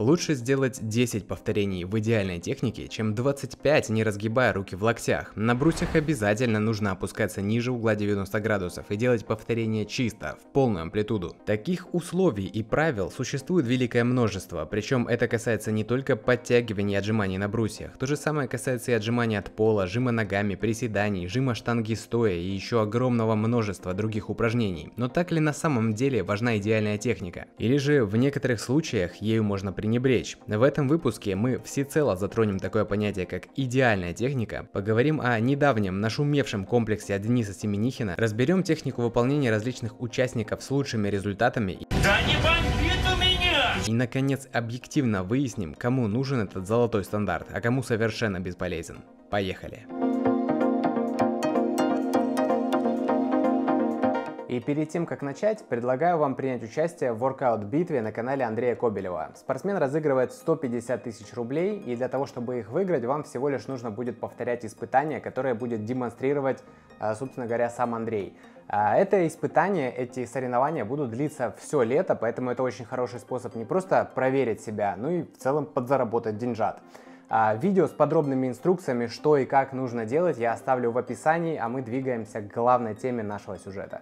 Лучше сделать 10 повторений в идеальной технике, чем 25, не разгибая руки в локтях. На брусьях обязательно нужно опускаться ниже угла 90 градусов и делать повторения чисто, в полную амплитуду. Таких условий и правил существует великое множество, причем это касается не только подтягиваний и отжиманий на брусьях. То же самое касается и отжиманий от пола, жима ногами, приседаний, жима штанги стоя и еще огромного множества других упражнений. Но так ли на самом деле важна идеальная техника? Или же в некоторых случаях ею можно принять пренебречь. В этом выпуске мы всецело затронем такое понятие, как идеальная техника, поговорим о недавнем нашумевшем комплексе от Дениса Семенихина, разберем технику выполнения различных участников с лучшими результатами. Да не бомбит у меня! И, наконец, объективно выясним, кому нужен этот золотой стандарт, а кому совершенно бесполезен. Поехали! Поехали! И перед тем, как начать, предлагаю вам принять участие в воркаут-битве на канале Андрея Кобелева. Спортсмен разыгрывает 150 тысяч рублей, и для того, чтобы их выиграть, вам всего лишь нужно будет повторять испытания, которые будет демонстрировать, а, собственно говоря, сам Андрей. А, это испытание, эти соревнования будут длиться все лето, поэтому это очень хороший способ не просто проверить себя, но и в целом подзаработать деньжат. А, видео с подробными инструкциями, что и как нужно делать, я оставлю в описании, а мы двигаемся к главной теме нашего сюжета.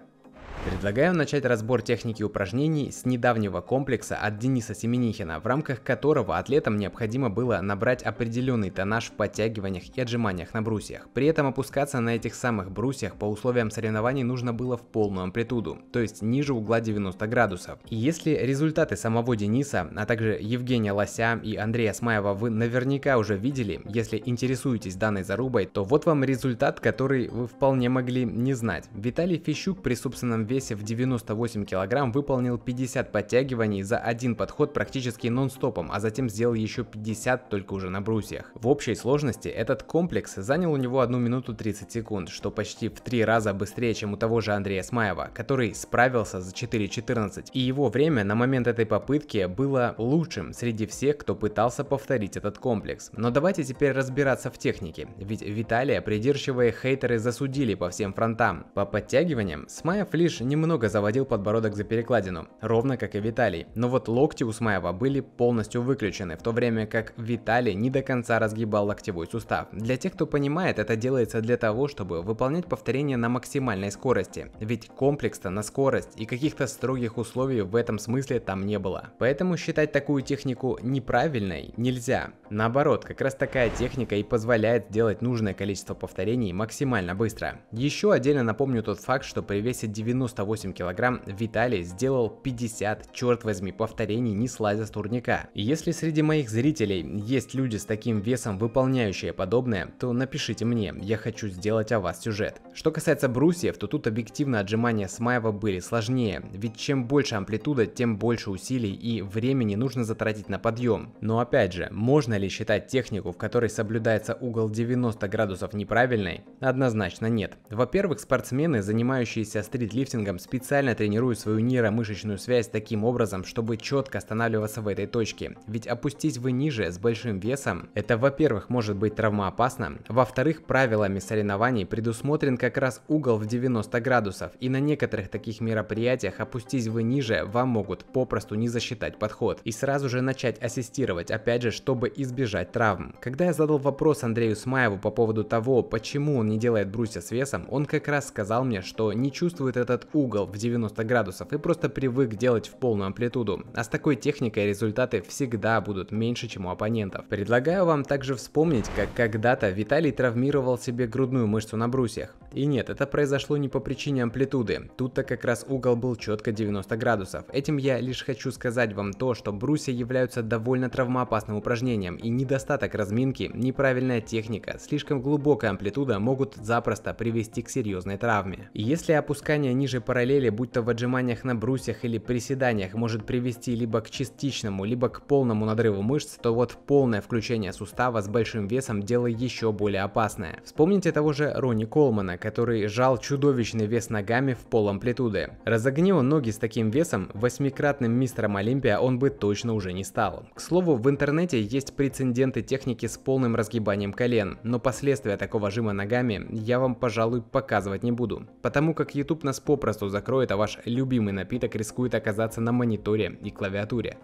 Предлагаю начать разбор техники упражнений с недавнего комплекса от Дениса Семенихина, в рамках которого атлетам необходимо было набрать определенный тонаж в подтягиваниях и отжиманиях на брусьях. При этом опускаться на этих самых брусьях по условиям соревнований нужно было в полную амплитуду, то есть ниже угла 90 градусов. И если результаты самого Дениса, а также Евгения Лося и Андрея Смаева вы наверняка уже видели, если интересуетесь данной зарубой, то вот вам результат, который вы вполне могли не знать. Виталий Фищук при собственном весе весе в 98 килограмм выполнил 50 подтягиваний за один подход практически нон-стопом, а затем сделал еще 50 только уже на брусьях. В общей сложности этот комплекс занял у него 1 минуту 30 секунд, что почти в 3 раза быстрее, чем у того же Андрея Смаева, который справился за 4.14, и его время на момент этой попытки было лучшим среди всех, кто пытался повторить этот комплекс. Но давайте теперь разбираться в технике, ведь Виталия придирчивые хейтеры засудили по всем фронтам. По подтягиваниям Смаев лишь немного заводил подбородок за перекладину, ровно как и Виталий, но вот локти у Смаева были полностью выключены, в то время как Виталий не до конца разгибал локтевой сустав. Для тех, кто понимает, это делается для того, чтобы выполнять повторения на максимальной скорости, ведь комплекс-то на скорость и каких-то строгих условий в этом смысле там не было. Поэтому считать такую технику неправильной нельзя. Наоборот, как раз такая техника и позволяет сделать нужное количество повторений максимально быстро. Еще отдельно напомню тот факт, что при весе 90 98 килограмм Виталий сделал 50, черт возьми, повторений не слазя с турника. Если среди моих зрителей есть люди с таким весом, выполняющие подобное, то напишите мне, я хочу сделать о вас сюжет. Что касается брусьев, то тут объективно отжимания Смаева были сложнее, ведь чем больше амплитуда, тем больше усилий и времени нужно затратить на подъем. Но опять же, можно ли считать технику, в которой соблюдается угол 90 градусов неправильной? Однозначно нет. Во-первых, спортсмены, занимающиеся стритлифтингом, прессингом специально тренируют свою нейромышечную связь таким образом, чтобы четко останавливаться в этой точке. Ведь опустить вы ниже с большим весом, это во-первых может быть травмоопасно, во-вторых правилами соревнований предусмотрен как раз угол в 90 градусов и на некоторых таких мероприятиях опустить вы ниже вам могут попросту не засчитать подход и сразу же начать ассистировать, опять же, чтобы избежать травм. Когда я задал вопрос Андрею Смаеву по поводу того, почему он не делает брусья с весом, он как раз сказал мне, что не чувствует этот угол в 90 градусов и просто привык делать в полную амплитуду, а с такой техникой результаты всегда будут меньше, чем у оппонентов. Предлагаю вам также вспомнить, как когда-то Виталий травмировал себе грудную мышцу на брусьях. И нет, это произошло не по причине амплитуды, тут-то как раз угол был четко 90 градусов. Этим я лишь хочу сказать вам то, что брусья являются довольно травмоопасным упражнением, и недостаток разминки, неправильная техника, слишком глубокая амплитуда могут запросто привести к серьезной травме. Если опускание ниже малейшие параллели, будь то в отжиманиях на брусьях или приседаниях, может привести либо к частичному, либо к полному надрыву мышц, то вот полное включение сустава с большим весом дело еще более опасное. Вспомните того же Ронни Колмана, который жал чудовищный вес ногами в пол амплитуды. Разогни ноги с таким весом, восьмикратным мистером Олимпия он бы точно уже не стал. К слову, в интернете есть прецеденты техники с полным разгибанием колен, но последствия такого жима ногами я вам, пожалуй, показывать не буду, потому как YouTube нас попросту попросту закроет, а ваш любимый напиток рискует оказаться на мониторе и клавиатуре.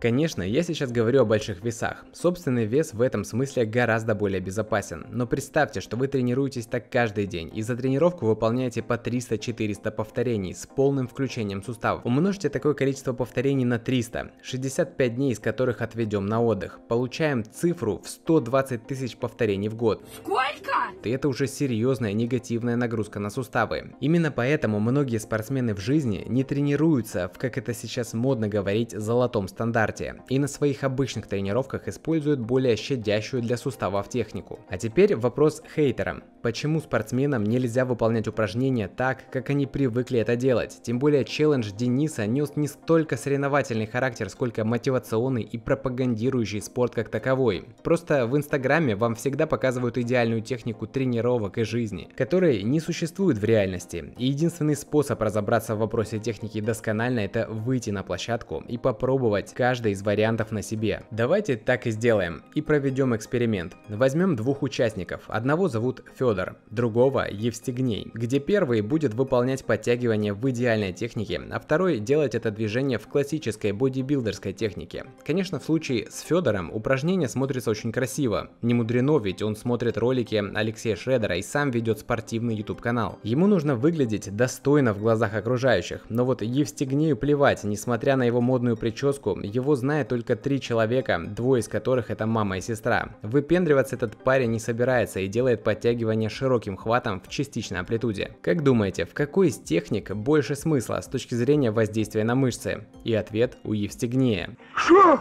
Конечно, я сейчас говорю о больших весах. Собственный вес в этом смысле гораздо более безопасен. Но представьте, что вы тренируетесь так каждый день, и за тренировку выполняете по 300-400 повторений с полным включением суставов. Умножьте такое количество повторений на 300, 65 дней из которых отведем на отдых. Получаем цифру в 120 тысяч повторений в год. Сколько? И это уже серьезная негативная нагрузка на суставы. Именно поэтому многие спортсмены в жизни не тренируются в, как это сейчас модно говорить, золотой золотом стандарте и на своих обычных тренировках используют более щадящую для суставов технику. А теперь вопрос хейтерам. Почему спортсменам нельзя выполнять упражнения так, как они привыкли это делать? Тем более челлендж Дениса нес не столько соревновательный характер, сколько мотивационный и пропагандирующий спорт как таковой. Просто в Инстаграме вам всегда показывают идеальную технику тренировок и жизни, которые не существуют в реальности. И единственный способ разобраться в вопросе техники досконально это выйти на площадку и попробовать попробовать каждый из вариантов на себе. Давайте так и сделаем и проведем эксперимент. Возьмем двух участников. Одного зовут Федор, другого Евстигней, где первый будет выполнять подтягивания в идеальной технике, а второй делать это движение в классической бодибилдерской технике. Конечно, в случае с Федором упражнение смотрится очень красиво. Не мудрено, ведь он смотрит ролики Алексея Шредера и сам ведет спортивный YouTube канал. Ему нужно выглядеть достойно в глазах окружающих, но вот Евстигнею плевать, несмотря на его модную прическу прическу, его знает только три человека, двое из которых это мама и сестра. Выпендриваться этот парень не собирается и делает подтягивание широким хватом в частичной амплитуде. Как думаете, в какой из техник больше смысла с точки зрения воздействия на мышцы? И ответ у Евстигнея. Что?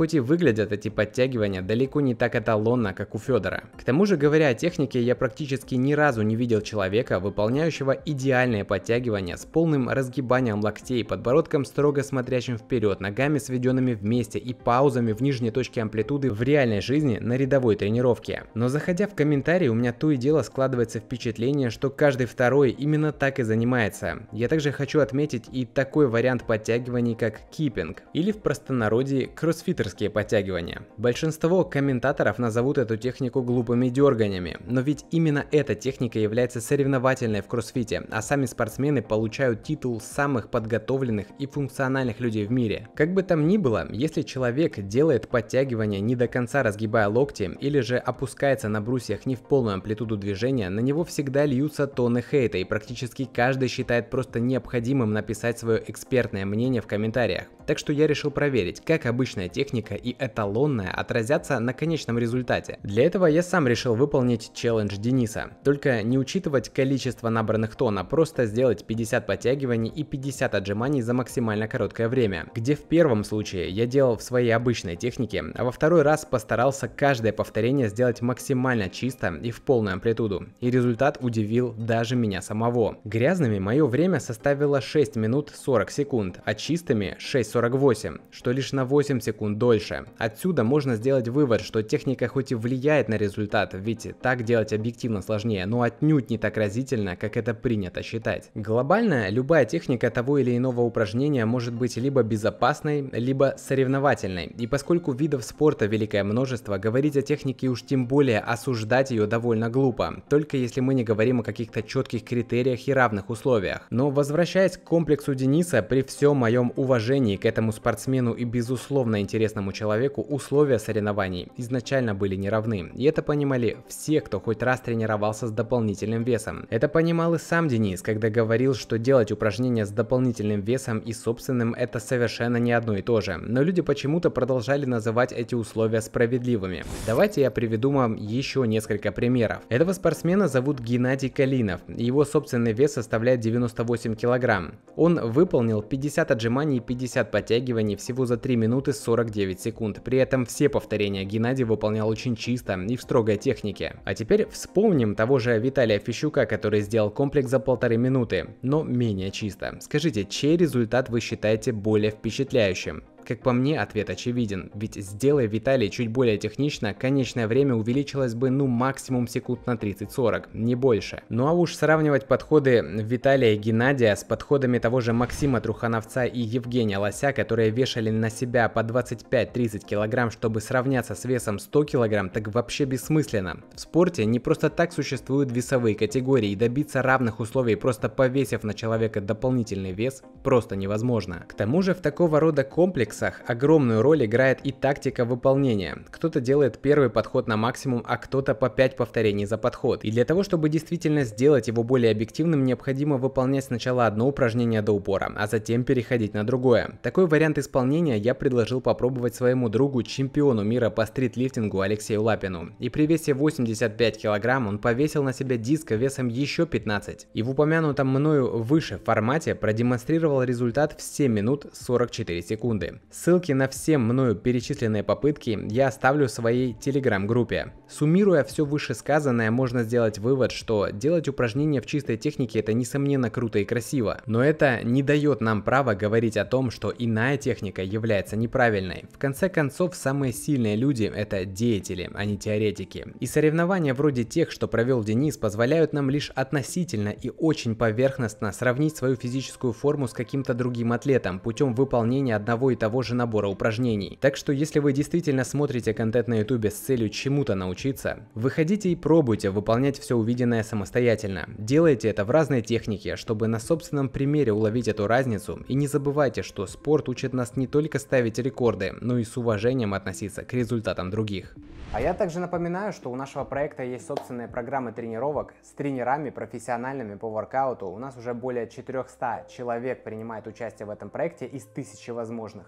Хоть и выглядят эти подтягивания далеко не так эталонно, как у Федора. К тому же, говоря о технике, я практически ни разу не видел человека, выполняющего идеальное подтягивание с полным разгибанием локтей, подбородком строго смотрящим вперед, ногами сведенными вместе и паузами в нижней точке амплитуды в реальной жизни на рядовой тренировке. Но заходя в комментарии, у меня то и дело складывается впечатление, что каждый второй именно так и занимается. Я также хочу отметить и такой вариант подтягиваний, как кипинг, или в простонародье кроссфитер рестлерские подтягивания. Большинство комментаторов назовут эту технику глупыми дерганиями, но ведь именно эта техника является соревновательной в кроссфите, а сами спортсмены получают титул самых подготовленных и функциональных людей в мире. Как бы там ни было, если человек делает подтягивания не до конца разгибая локти или же опускается на брусьях не в полную амплитуду движения, на него всегда льются тонны хейта и практически каждый считает просто необходимым написать свое экспертное мнение в комментариях. Так что я решил проверить, как обычная техника и эталонная отразятся на конечном результате. Для этого я сам решил выполнить челлендж Дениса. Только не учитывать количество набранных тон, а просто сделать 50 подтягиваний и 50 отжиманий за максимально короткое время. Где в первом случае я делал в своей обычной технике, а во второй раз постарался каждое повторение сделать максимально чисто и в полную амплитуду. И результат удивил даже меня самого. Грязными мое время составило 6 минут 40 секунд, а чистыми 6 48, что лишь на 8 секунд дольше. Отсюда можно сделать вывод, что техника хоть и влияет на результат, ведь так делать объективно сложнее, но отнюдь не так разительно, как это принято считать. Глобально, любая техника того или иного упражнения может быть либо безопасной, либо соревновательной. И поскольку видов спорта великое множество, говорить о технике уж тем более осуждать ее довольно глупо, только если мы не говорим о каких-то четких критериях и равных условиях. Но возвращаясь к комплексу Дениса, при всем моем уважении к Этому спортсмену и безусловно интересному человеку условия соревнований изначально были неравны, и это понимали все, кто хоть раз тренировался с дополнительным весом. Это понимал и сам Денис, когда говорил, что делать упражнения с дополнительным весом и собственным это совершенно не одно и то же, но люди почему-то продолжали называть эти условия справедливыми. Давайте я приведу вам еще несколько примеров. Этого спортсмена зовут Геннадий Калинов, его собственный вес составляет 98 килограмм. Он выполнил 50 отжиманий и 50 60 подтягиваний всего за 3 минуты 49 секунд. При этом все повторения Геннадий выполнял очень чисто и в строгой технике. А теперь вспомним того же Виталия Фищука, который сделал комплекс за полторы минуты, но менее чисто. Скажите, чей результат вы считаете более впечатляющим? Как по мне, ответ очевиден, ведь сделай Виталий чуть более технично, конечное время увеличилось бы ну максимум секунд на 30-40, не больше. Ну а уж сравнивать подходы Виталия и Геннадия с подходами того же Максима Трухановца и Евгения Лося, которые вешали на себя по 25-30 килограмм, чтобы сравняться с весом 100 килограмм, так вообще бессмысленно. В спорте не просто так существуют весовые категории, и добиться равных условий, просто повесив на человека дополнительный вес, просто невозможно. К тому же в такого рода комплекс комплексах огромную роль играет и тактика выполнения. Кто-то делает первый подход на максимум, а кто-то по 5 повторений за подход. И для того, чтобы действительно сделать его более объективным, необходимо выполнять сначала одно упражнение до упора, а затем переходить на другое. Такой вариант исполнения я предложил попробовать своему другу, чемпиону мира по стритлифтингу Алексею Лапину. И при весе 85 килограмм он повесил на себя диск весом еще 15. И в упомянутом мною выше формате продемонстрировал результат в 7 минут 44 секунды. Ссылки на все мною перечисленные попытки я оставлю в своей телеграм-группе. Суммируя все вышесказанное, можно сделать вывод, что делать упражнения в чистой технике это несомненно круто и красиво, но это не дает нам права говорить о том, что иная техника является неправильной. В конце концов, самые сильные люди это деятели, а не теоретики. И соревнования вроде тех, что провел Денис, позволяют нам лишь относительно и очень поверхностно сравнить свою физическую форму с каким-то другим атлетом путем выполнения одного и того того же набора упражнений. Так что если вы действительно смотрите контент на ютубе с целью чему-то научиться, выходите и пробуйте выполнять все увиденное самостоятельно. Делайте это в разной технике, чтобы на собственном примере уловить эту разницу и не забывайте, что спорт учит нас не только ставить рекорды, но и с уважением относиться к результатам других. А я также напоминаю, что у нашего проекта есть собственные программы тренировок с тренерами, профессиональными по воркауту. У нас уже более 400 человек принимает участие в этом проекте из тысячи возможных.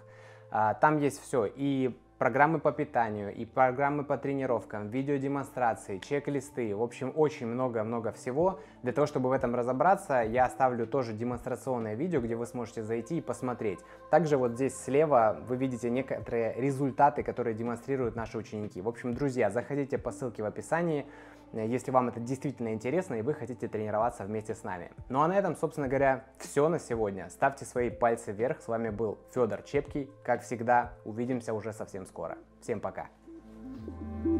А, там есть все, и программы по питанию, и программы по тренировкам, видеодемонстрации, чек-листы. В общем, очень много-много всего. Для того, чтобы в этом разобраться, я оставлю тоже демонстрационное видео, где вы сможете зайти и посмотреть. Также вот здесь слева вы видите некоторые результаты, которые демонстрируют наши ученики. В общем, друзья, заходите по ссылке в описании. Э, если вам это действительно интересно и вы хотите тренироваться вместе с нами. Ну а на этом, собственно говоря, все на сегодня. Ставьте свои пальцы вверх. С вами был Федор Чепкий. Как всегда, увидимся уже совсем скоро. Всем пока. thank you